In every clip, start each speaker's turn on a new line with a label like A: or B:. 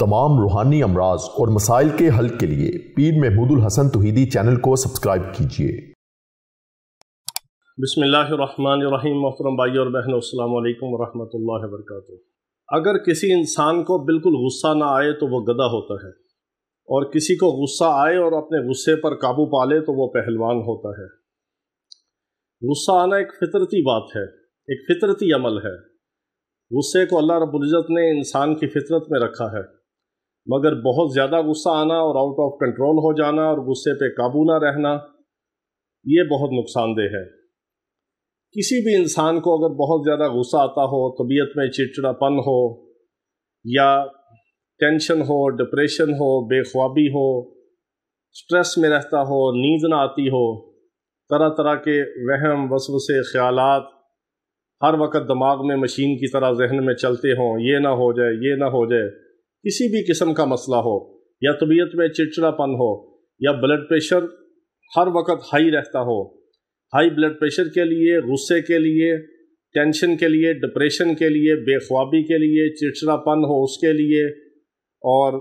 A: तमाम रूहानी अमराज और मसाइल के हल के लिए पीर महमूद हसन तोहीदी चैनल को सब्सक्राइब कीजिए बसमीम मोहतरम भाई और बहन अल्लाम वरहमल वर्क अगर किसी इंसान को बिल्कुल गुस्सा ना आए तो वह गदा होता है और किसी को गुस्सा आए और अपने गुस्से पर काबू पा ले तो वह पहलवान होता है गुस्सा आना एक फितरती बात है एक फितरती अमल है गुस्से को अल्लाह रबुल्जत ने इंसान की फितरत में रखा है मगर बहुत ज़्यादा गुस्सा आना और आउट ऑफ कंट्रोल हो जाना और गुस्से पे काबू ना रहना ये बहुत नुकसानदेह है किसी भी इंसान को अगर बहुत ज़्यादा गुस्सा आता हो तबीयत में चिड़चिड़ापन हो या टेंशन हो डिप्रेशन हो बेख्वाबी हो स्ट्रेस में रहता हो नींद ना आती हो तरह तरह के वहम वसवसे ख्याल हर वक्त दिमाग में मशीन की तरह जहन में चलते हों ये ना हो जाए ये ना हो जाए किसी भी किस्म का मसला हो या तबीयत में चिड़चिड़ापन हो या ब्लड प्रेशर हर वक्त हाई रहता हो हाई ब्लड प्रेशर के लिए गुस्से के लिए टेंशन के लिए डिप्रेशन के लिए बेख्वाबी के लिए चिड़चिड़ापन हो उसके लिए और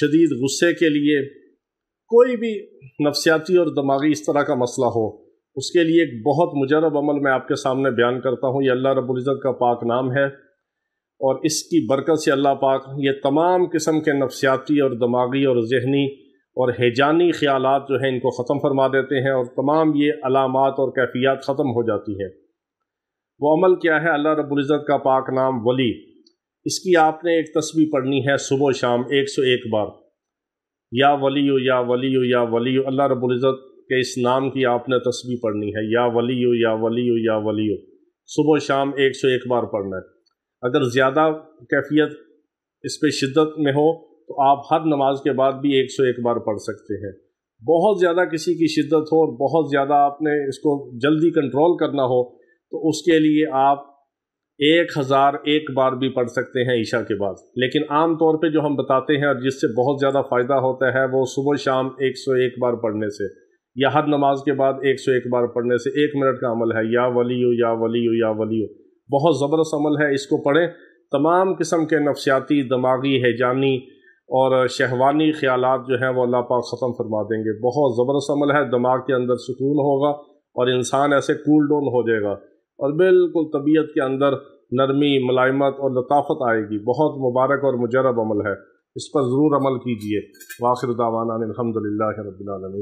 A: शदीद गुस्से के लिए कोई भी नफसियाती और दिमागी इस तरह का मसला हो उसके लिए एक बहुत मुजरब अमल मैं आपके सामने बयान करता हूँ ये अल्लाह रबुल्ज़त का पाक नाम है और इसकी बरकत से अल्लाह पाक ये तमाम किस्म के नफसियाती और दिमागी और जहनी और हैजानी ख्याल जो हैं इनको ख़त्म फरमा देते हैं और तमाम ये अलामत और कैफियत ख़त्म हो जाती है वो अमल क्या है अल्लाह रबुल्ज़त का पाक नाम वली इसकी आपने एक तस्वीर पढ़नी है सुबह शाम एक सौ एक बार या वली या वली या वली अल्लाह रबुल्ज़त के इस नाम की आपने तस्वीर पढ़नी है या वली या वली या वली सुबह शाम एक सौ एक बार पढ़ना है अगर ज़्यादा कैफियत इस पर शिद्दत में हो तो आप हर नमाज के बाद भी एक सौ एक बार पढ़ सकते हैं बहुत ज़्यादा किसी की शिद्दत हो और बहुत ज़्यादा आपने इसको जल्दी कंट्रोल करना हो तो उसके लिए आप एक हज़ार एक बार भी पढ़ सकते हैं ईशा के बाद लेकिन आम तौर पे जो हम बताते हैं और जिससे बहुत ज़्यादा फ़ायदा होता है वो सुबह शाम एक सौ एक बार पढ़ने से या हर नमाज के बाद एक सौ एक बार पढ़ने से एक मिनट का अमल है या वली वली या वली हो या वली बहुत ज़बरदस्त अमल है इसको पढ़ें तमाम किस्म के नफसियाती दिमागी हैजानी और शहवानी ख्याल जो हैं वो अल्लाह पाक ख़त्म फरमा देंगे बहुत ज़बरदस्त अमल है दिमाग के अंदर सुकून होगा और इंसान ऐसे कूल डाउन हो जाएगा और बिल्कुल तबीयत के अंदर नरमी मलाइमत और लताफत आएगी बहुत मुबारक और मुजरब अमल है इस पर ज़रूर अमल कीजिए वाखिर दावाना अलहमदिल्ला रबीआलमी